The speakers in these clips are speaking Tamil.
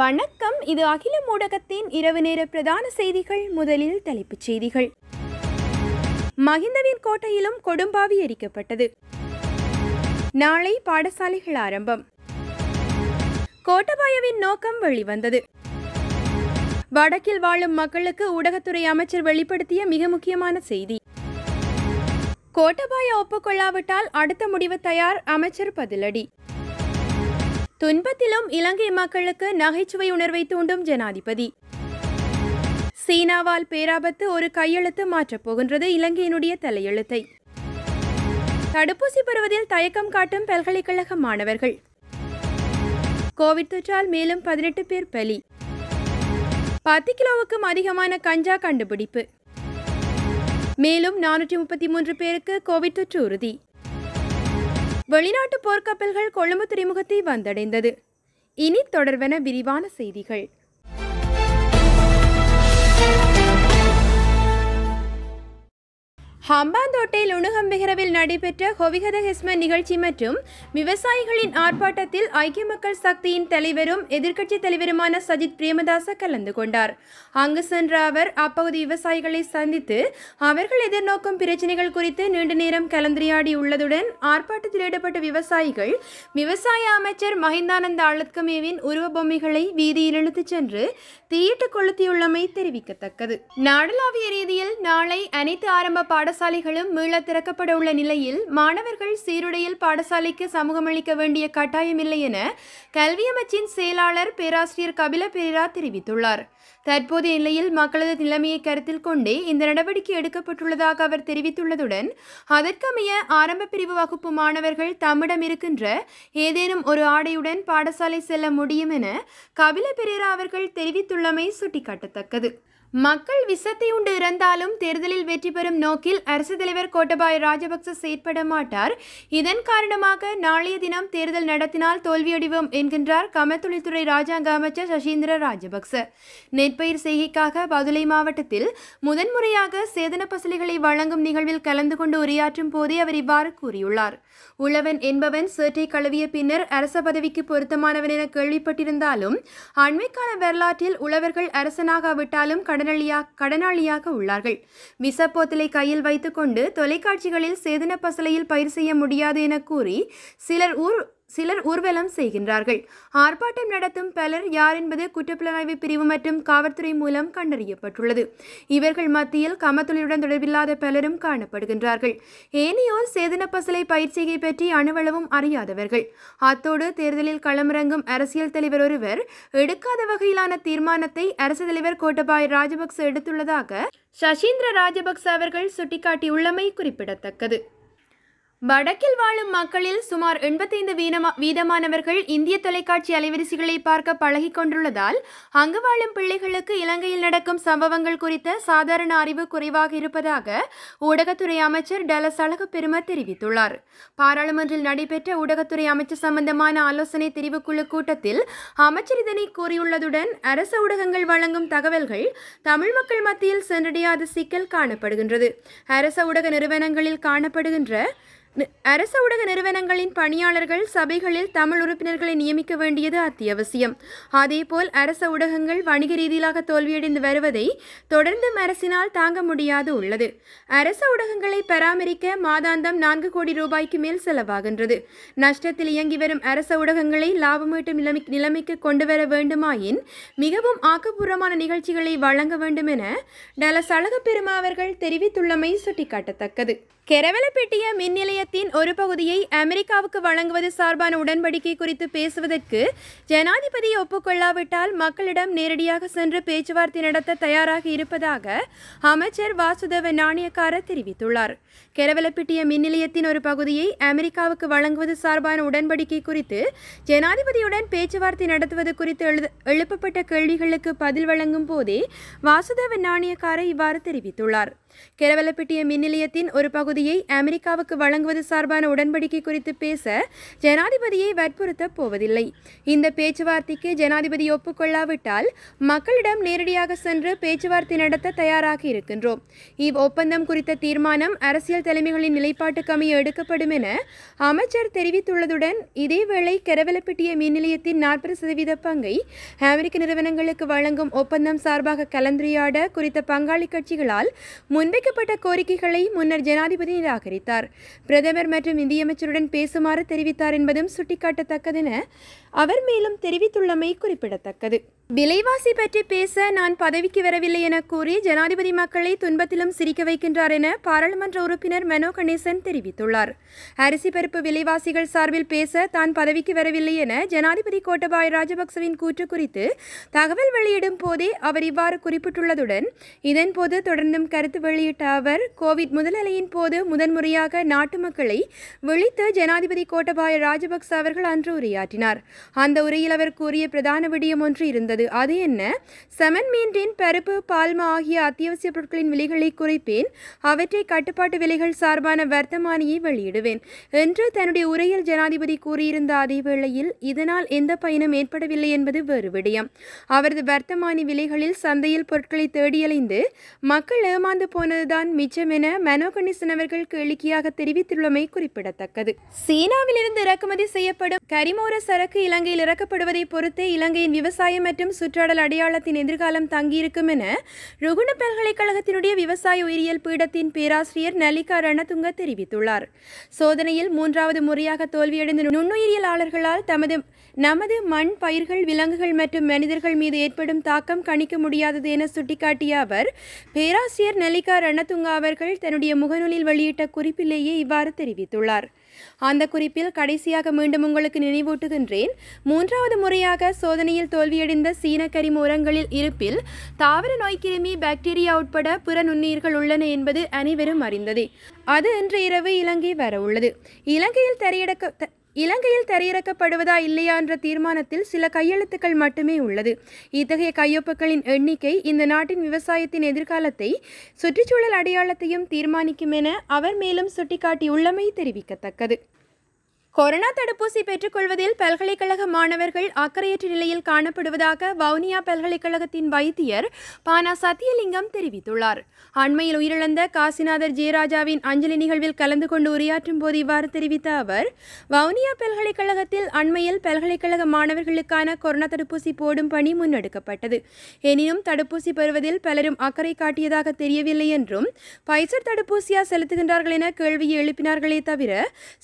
வணக்கம் இது அகில ஊடகத்தின் இரவு நேர பிரதான செய்திகள் முதலில் தலைப்புச் செய்திகள் மகிந்தவின் கோட்டையிலும் கொடும்பாவி எரிக்கப்பட்டது நாளை பாடசாலைகள் ஆரம்பம் கோட்டபாயவின் நோக்கம் வெளிவந்தது வடக்கில் வாழும் மக்களுக்கு ஊடகத்துறை அமைச்சர் வெளிப்படுத்திய மிக முக்கியமான செய்தி கோட்டபாய ஒப்புக்கொள்ளாவிட்டால் அடுத்த முடிவு தயார் அமைச்சர் பதிலடி துன்பத்திலும் இலங்கை மக்களுக்கு நகைச்சுவை உணர்வை தூண்டும் ஜனாதிபதி சீனாவால் பேராபத்து ஒரு கையெழுத்து மாற்றப் போகின்றது இலங்கையினுடைய தலையெழுத்தை தடுப்பூசி பெறுவதில் தயக்கம் காட்டும் பல்கலைக்கழக மாணவர்கள் கோவிட் தொற்றால் மேலும் பதினெட்டு பேர் பலி பத்து கிலோவுக்கும் அதிகமான கஞ்சா கண்டுபிடிப்பு மேலும் நானூற்றி முப்பத்தி மூன்று பேருக்கு கோவிட் தொற்று உறுதி வெளிநாட்டு போர்க்கப்பல்கள் கொழும்பு துறைமுகத்தை வந்தடைந்தது இனி தொடர்வென விரிவான செய்திகள் ஹம்பாந்தோட்டையில் உணுகம்பிகரவில் நடைபெற்ற ஹொவிகத ஹெஸ்ம நிகழ்ச்சி மற்றும் விவசாயிகளின் ஆர்ப்பாட்டத்தில் ஐக்கிய மக்கள் சக்தியின் தலைவரும் எதிர்க்கட்சி தலைவருமான சஜித் பிரேமதாச கலந்து கொண்டார் அங்கு சென்ற அவர் அப்பகுதி விவசாயிகளை சந்தித்து அவர்கள் எதிர்நோக்கும் பிரச்சனைகள் குறித்து நீண்ட நேரம் கலந்துரையாடி உள்ளதுடன் ஆர்ப்பாட்டத்தில் ஈடுபட்ட விவசாயிகள் விவசாய அமைச்சர் மஹிந்தானந்த அழுத்கமேவின் உருவ பொம்மைகளை வீதியில் இழுத்துச் சென்று தீயிட்டு கொளுத்தியுள்ளமை தெரிவிக்கத்தக்கது நாடளாவிய ரீதியில் நாளை அனைத்து ஆரம்ப பாட பாடசாலைகளும் மீள திறக்கப்பட உள்ள நிலையில் மாணவர்கள் சீருடையில் பாடசாலைக்கு சமூகமளிக்க வேண்டிய கட்டாயமில்லை என கல்வியமைச்சின் செயலாளர் பேராசிரியர் கபில பெரிரா தெரிவித்துள்ளார் தற்போதைய நிலையில் மக்களது நிலைமையை கருத்தில் கொண்டே இந்த நடவடிக்கை எடுக்கப்பட்டுள்ளதாக அவர் தெரிவித்துள்ளதுடன் அதற்கமைய ஆரம்ப பிரிவு வகுப்பு மாணவர்கள் தம்மிடம் இருக்கின்ற ஏதேனும் ஒரு ஆடையுடன் பாடசாலை செல்ல முடியும் என கபில பெரேரா அவர்கள் தெரிவித்துள்ளமை சுட்டிக்காட்டத்தக்கது மக்கள் விசத்தை உண்டு இறந்தாலும் தேர்தலில் வெற்றி பெறும் நோக்கில் அரசு தலைவர் கோட்டபாய ராஜபக்ச செயற்பட மாட்டார் இதன் காரணமாக நாளைய தினம் தேர்தல் நடத்தினால் தோல்வியடைவோம் என்கின்றார் கமத்தொழில்துறை ராஜாங்க அமைச்சர் சசீந்திர ராஜபக்ச நெற்பயிர் செய்கைக்காக பதுளை மாவட்டத்தில் முதன்முறையாக சேதன பசலிகளை வழங்கும் நிகழ்வில் கலந்து கொண்டு உரையாற்றும் போதே அவர் இவ்வாறு கூறியுள்ளார் உழவன் என்பவன் சேற்றை கழுவிய பின்னர் அரச பதவிக்கு பொருத்தமானவன் என கேள்விப்பட்டிருந்தாலும் அண்மைக்கால வரலாற்றில் உழவர்கள் அரசனாகாவிட்டாலும் கடனாளியா கடனாளியாக உள்ளார்கள் விசப்போத்தலை கையில் வைத்துக்கொண்டு தொலைக்காட்சிகளில் சேதன பசலையில் பயிர் செய்ய முடியாது என கூறி சிலர் ஊர் சிலர் ஊர்வலம் செய்கின்றார்கள் ஆர்ப்பாட்டம் நடத்தும் பலர் யார் என்பது குற்றப்புலனாய்வு பிரிவு மற்றும் காவல்துறை மூலம் கண்டறியப்பட்டுள்ளது இவர்கள் மத்தியில் கமத்தொழிலுடன் தொடர்பில்லாத பலரும் காணப்படுகின்றார்கள் ஏனையோர் சேதன பசலை பயிற்சியை பற்றி அணுவளவும் அறியாதவர்கள் அத்தோடு தேர்தலில் களமிறங்கும் அரசியல் தலைவர் ஒருவர் எடுக்காத வகையிலான தீர்மானத்தை அரசு தலைவர் கோட்டபாய் ராஜபக்ச எடுத்துள்ளதாக சசீந்திர ராஜபக்ச அவர்கள் சுட்டிக்காட்டியுள்ளமை குறிப்பிடத்தக்கது வடக்கில் வாழும் மக்களில் சுமார் எண்பத்தைந்து வீனமா வீதமானவர்கள் இந்திய தொலைக்காட்சி அலைவரிசைகளை பார்க்க பழகி கொண்டுள்ளதால் அங்கு வாழும் பிள்ளைகளுக்கு இலங்கையில் நடக்கும் சம்பவங்கள் குறித்த சாதாரண அறிவு குறைவாக இருப்பதாக ஊடகத்துறை அமைச்சர் டலஸ் அழகு பெரும தெரிவித்துள்ளார் பாராளுமன்றில் நடைபெற்ற ஊடகத்துறை அமைச்சர் சம்பந்தமான ஆலோசனை தெரிவுக்குழு கூட்டத்தில் அமைச்சர் இதனை கூறியுள்ளதுடன் அரச ஊடகங்கள் வழங்கும் தகவல்கள் தமிழ் மக்கள் மத்தியில் சென்றடையாத சிக்கல் காணப்படுகின்றது அரச ஊடக நிறுவனங்களில் காணப்படுகின்ற அரச ஊடக நிறுவனங்களின் பணியாளர்கள் சபைகளில் தமிழ் உறுப்பினர்களை நியமிக்க வேண்டியது அத்தியாவசியம் அதேபோல் அரச ஊடகங்கள் வணிக ரீதியிலாக தோல்வியடைந்து வருவதை தொடர்ந்தும் அரசினால் தாங்க முடியாது உள்ளது அரச ஊடகங்களை பராமரிக்க மாதாந்தம் நான்கு கோடி ரூபாய்க்கு மேல் செலவாகின்றது நஷ்டத்தில் இயங்கி வரும் அரச ஊடகங்களை லாபமீட்டும் நிலைமை நிலைமைக்கு கொண்டு வர வேண்டுமாயின் மிகவும் ஆக்கப்பூர்வமான நிகழ்ச்சிகளை வழங்க வேண்டும் என டலஸ் அழகப்பெருமா அவர்கள் தெரிவித்துள்ளமை சுட்டிக்காட்டத்தக்கது கெரவலப்பெட்டிய மின் நிலையத்தின் ஒரு பகுதியை அமெரிக்காவுக்கு வழங்குவது சார்பான உடன்படிக்கை குறித்து பேசுவதற்கு ஜனாதிபதி ஒப்புக்கொள்ளாவிட்டால் மக்களிடம் நேரடியாக சென்று பேச்சுவார்த்தை நடத்த தயாராக இருப்பதாக அமைச்சர் வாசுதேவ நாணயக்கார தெரிவித்துள்ளார் கெரவலப்பிட்டிய மின் நிலையத்தின் ஒரு பகுதியை அமெரிக்காவுக்கு வழங்குவது சார்பான உடன்படிக்கை குறித்து ஜனாதிபதியுடன் பேச்சுவார்த்தை நடத்துவது குறித்து எழுப்பப்பட்ட கேள்விகளுக்கு பதில் வழங்கும் போதே வாசுதேவ நாணயக்கார இவ்வாறு தெரிவித்துள்ளார் கெரவலப்பிட்டிய மின் நிலையத்தின் ஒரு பகுதியை அமெரிக்காவுக்கு வழங்குவது சார்பான உடன்படிக்கை குறித்து பேச ஜனாதிபதியை வற்புறுத்த போவதில்லை இந்த பேச்சுவார்த்தைக்கு ஜனாதிபதி ஒப்புக்கொள்ளாவிட்டால் மக்களிடம் நேரடியாக சென்று பேச்சுவார்த்தை நடத்த தயாராக இருக்கின்றோம் இவ் ஒப்பந்தம் குறித்த தீர்மானம் அரசியல் தலைமைகளின் நிலைப்பாட்டு நிலைப்பாட்டுக்கமைய எடுக்கப்படும் என அமைச்சர் தெரிவித்துள்ளதுடன் இதேவேளை கெரவலப்பிட்டிய மின் நிலையத்தின் நாற்பது சதவீத பங்கை அமெரிக்க நிறுவனங்களுக்கு வழங்கும் ஒப்பந்தம் சார்பாக கலந்துரையாட குறித்த பங்காளி கட்சிகளால் முன் முன்வைக்கப்பட்ட கோரிக்கைகளை முன்னர் ஜனாதிபதி நிராகரித்தார் பிரதமர் மற்றும் நிதியமைச்சருடன் பேசுமாறு தெரிவித்தார் என்பதும் சுட்டிக்காட்டத்தக்கதென அவர் மேலும் தெரிவித்துள்ளமை குறிப்பிடத்தக்கது விலைவாசி பற்றி பேச நான் பதவிக்கு வரவில்லை என கூறி ஜனாதிபதி மக்களை துன்பத்திலும் சிரிக்க வைக்கின்றார் என பாராளுமன்ற உறுப்பினர் மனோ கணேசன் தெரிவித்துள்ளார் அரிசி பருப்பு விலைவாசிகள் சார்பில் பேச தான் பதவிக்கு வரவில்லை என ஜனாதிபதி கோட்டபாய ராஜபக்சவின் கூற்று குறித்து தகவல் வெளியிடும் போதே அவர் இவ்வாறு குறிப்பிட்டுள்ளதுடன் இதன்போது தொடர்ந்தும் கருத்து வெளியிட்ட அவர் கோவிட் முதலலையின் போது முதன்முறையாக நாட்டு மக்களை விழித்து ஜனாதிபதி கோட்டபாய ராஜபக்ச அவர்கள் அன்று உரையாற்றினார் அந்த உரையில் அவர் கூறிய பிரதான விடயம் ஒன்று இருந்தது இருக்கிறது அது என்ன செமன் மீன்டின் பருப்பு பால்மா ஆகிய அத்தியாவசிய பொருட்களின் விலைகளை குறைப்பேன் அவற்றை கட்டுப்பாட்டு விலைகள் சார்பான வர்த்தமானியை வெளியிடுவேன் என்று தன்னுடைய உரையில் ஜனாதிபதி கூறியிருந்த அதே வேளையில் இதனால் எந்த பயனும் ஏற்படவில்லை என்பது வேறு விடயம் அவரது வர்த்தமானி விலைகளில் சந்தையில் பொருட்களை தேடியலைந்து மக்கள் ஏமாந்து போனதுதான் மிச்சம் என மனோகணிசன் அவர்கள் கேளிக்கையாக தெரிவித்துள்ளமை குறிப்பிடத்தக்கது சீனாவிலிருந்து இறக்குமதி செய்யப்படும் கரிமோர சரக்கு இலங்கையில் இறக்கப்படுவதை பொறுத்தே இலங்கையின் விவசாயம் மற்றும் மற்றும் சுற்றாடல் அடையாளத்தின் எதிர்காலம் தங்கியிருக்கும் என ருகுண பல்கலைக்கழகத்தினுடைய விவசாய உயிரியல் பீடத்தின் பேராசிரியர் நலிகா ரணதுங்க தெரிவித்துள்ளார் சோதனையில் மூன்றாவது முறையாக தோல்வியடைந்த நுண்ணுயிரியலாளர்களால் தமது நமது மண் பயிர்கள் விலங்குகள் மற்றும் மனிதர்கள் மீது ஏற்படும் தாக்கம் கணிக்க முடியாதது என சுட்டிக்காட்டிய அவர் பேராசிரியர் நலிகா ரணதுங்கா அவர்கள் தன்னுடைய முகநூலில் வெளியிட்ட குறிப்பிலேயே இவ்வாறு தெரிவித்துள்ளார் அந்த குறிப்பில் கடைசியாக மீண்டும் உங்களுக்கு நினைவூட்டுகின்றேன் மூன்றாவது முறையாக சோதனையில் தோல்வியடைந்த சீன கரிம உரங்களில் இருப்பில் தாவர நோய்க்கிருமி பாக்டீரியா உட்பட புற நுண்ணுயிர்கள் உள்ளன என்பது அனைவரும் அறிந்ததே அது இன்று இரவு இலங்கை வர உள்ளது இலங்கையில் திரையிடக்க இலங்கையில் தரையிறக்கப்படுவதா இல்லையா என்ற தீர்மானத்தில் சில கையெழுத்துக்கள் மட்டுமே உள்ளது இத்தகைய கையொப்பங்களின் எண்ணிக்கை இந்த நாட்டின் விவசாயத்தின் எதிர்காலத்தை சுற்றுச்சூழல் அடையாளத்தையும் தீர்மானிக்கும் என அவர் மேலும் சுட்டிக்காட்டியுள்ளமை தெரிவிக்கத்தக்கது கொரோனா தடுப்பூசி பெற்றுக்கொள்வதில் பல்கலைக்கழக மாணவர்கள் அக்கறையற்ற நிலையில் காணப்படுவதாக வவுனியா பல்கலைக்கழகத்தின் வைத்தியர் பானா சத்தியலிங்கம் தெரிவித்துள்ளார் அண்மையில் உயிரிழந்த காசிநாதர் ஜெயராஜாவின் அஞ்சலி நிகழ்வில் கலந்து கொண்டு உரையாற்றும் போது இவ்வாறு தெரிவித்த அவர் வவுனியா பல்கலைக்கழகத்தில் அண்மையில் பல்கலைக்கழக மாணவர்களுக்கான கொரோனா தடுப்பூசி போடும் பணி முன்னெடுக்கப்பட்டது எனினும் தடுப்பூசி பெறுவதில் பலரும் அக்கறை காட்டியதாக தெரியவில்லை என்றும் பைசர் தடுப்பூசியா செலுத்துகின்றார்கள் என கேள்வியை எழுப்பினார்களே தவிர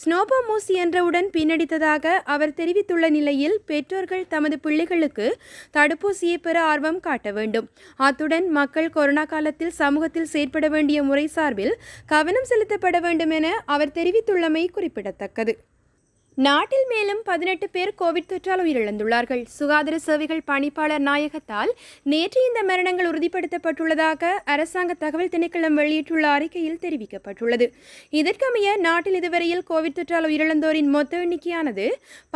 ஸ்னோபோமூசி என்ற உடன் பின்னடித்ததாக அவர் தெரிவித்துள்ள நிலையில் பெற்றோர்கள் தமது பிள்ளைகளுக்கு தடுப்பூசியை பெற ஆர்வம் காட்ட வேண்டும் அத்துடன் மக்கள் கொரோனா காலத்தில் சமூகத்தில் செயற்பட வேண்டிய முறை சார்பில் கவனம் செலுத்தப்பட வேண்டும் என அவர் தெரிவித்துள்ளமை குறிப்பிடத்தக்கது நாட்டில் மேலும் பதினெட்டு பேர் கோவிட் தொற்றால் உயிரிழந்துள்ளார்கள் சுகாதார சேவைகள் பணிப்பாளர் நாயகத்தால் நேற்று இந்த மரணங்கள் உறுதிப்படுத்தப்பட்டுள்ளதாக அரசாங்க தகவல் திணைக்களம் வெளியிட்டுள்ள அறிக்கையில் தெரிவிக்கப்பட்டுள்ளது இதற்கமைய நாட்டில் இதுவரையில் கோவிட் தொற்றால் உயிரிழந்தோரின் மொத்த எண்ணிக்கையானது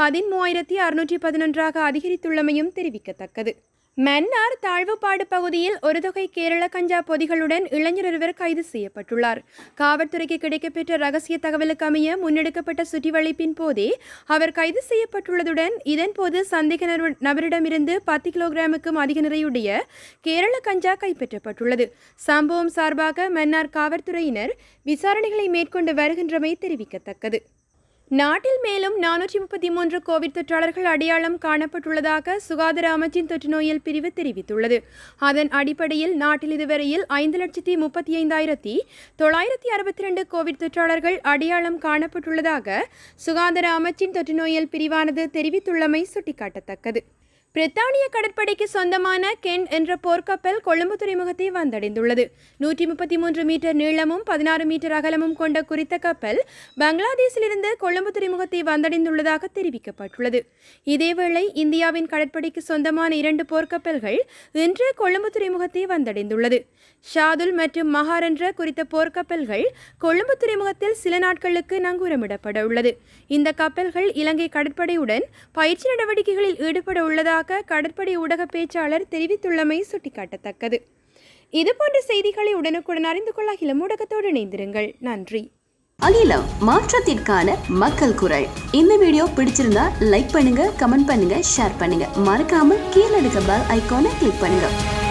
பதிமூவாயிரத்தி அறுநூற்றி பதினொன்றாக அதிகரித்துள்ளமையும் தெரிவிக்கத்தக்கது மன்னார் தாழ்வுபாடு பகுதியில் ஒரு தொகை கேரள கஞ்சா பொதிகளுடன் இளைஞர் ஒருவர் கைது செய்யப்பட்டுள்ளார் காவல்துறைக்கு கிடைக்கப்பெற்ற ரகசிய தகவலுக்கு அமைய முன்னெடுக்கப்பட்ட சுற்றிவளைப்பின் போதே அவர் கைது செய்யப்பட்டுள்ளதுடன் இதன்போது சந்தேக நபரிடமிருந்து பத்து கிலோகிராமுக்கும் அதிக நிறையுடைய கேரள கஞ்சா கைப்பற்றப்பட்டுள்ளது சம்பவம் சார்பாக மன்னார் காவல்துறையினர் விசாரணைகளை மேற்கொண்டு வருகின்றமை தெரிவிக்கத்தக்கது நாட்டில் மேலும் நானூற்றி முப்பத்தி மூன்று கோவிட் தொற்றாளர்கள் அடையாளம் காணப்பட்டுள்ளதாக சுகாதார அமைச்சின் தொற்று நோயல் பிரிவு தெரிவித்துள்ளது அதன் அடிப்படையில் நாட்டில் இதுவரையில் ஐந்து லட்சத்தி முப்பத்தி ஐந்தாயிரத்தி தொள்ளாயிரத்தி அறுபத்தி ரெண்டு கோவிட் தொற்றாளர்கள் அடையாளம் காணப்பட்டுள்ளதாக சுகாதார அமைச்சின் தொற்று நோயல் பிரிவானது தெரிவித்துள்ளமை சுட்டிக்காட்டத்தக்கது பிரித்தானிய கடற்படைக்கு சொந்தமான கென் என்ற போர்க்கப்பல் கொழும்பு துறைமுகத்தை வந்தடைந்துள்ளது நூற்றி முப்பத்தி மூன்று மீட்டர் நீளமும் பதினாறு மீட்டர் அகலமும் கொண்ட குறித்த கப்பல் பங்களாதேஷிலிருந்து கொழும்பு துறைமுகத்தை வந்தடைந்துள்ளதாக தெரிவிக்கப்பட்டுள்ளது இதேவேளை இந்தியாவின் கடற்படைக்கு சொந்தமான இரண்டு போர்க்கப்பல்கள் இன்று கொழும்பு துறைமுகத்தை வந்தடைந்துள்ளது ஷாதுல் மற்றும் மகாரன்ற குறித்த போர்க்கப்பல்கள் கொழும்பு துறைமுகத்தில் சில நாட்களுக்கு நங்கூரமிடப்பட உள்ளது இந்த கப்பல்கள் இலங்கை கடற்படையுடன் பயிற்சி நடவடிக்கைகளில் ஈடுபட உள்ளதாக கடற்படை ஊடக பேச்சாளர் தெரிவித்துள்ளமை சுட்டிக்காட்டத்தக்கது இதுபோன்ற செய்திகளை உடனுக்குடன் அறிந்து கொள்ள அகிலம் ஊடகத்தோடு இணைந்திருங்கள் நன்றி அகிலம் மாற்றத்திற்கான மக்கள் குரல் இந்த வீடியோ பிடிச்சிருந்தா லைக் பண்ணுங்க கமெண்ட் பண்ணுங்க ஷேர் பண்ணுங்க மறக்காம கீழே இருக்க பெல் ஐக்கானை கிளிக் பண்ணுங்க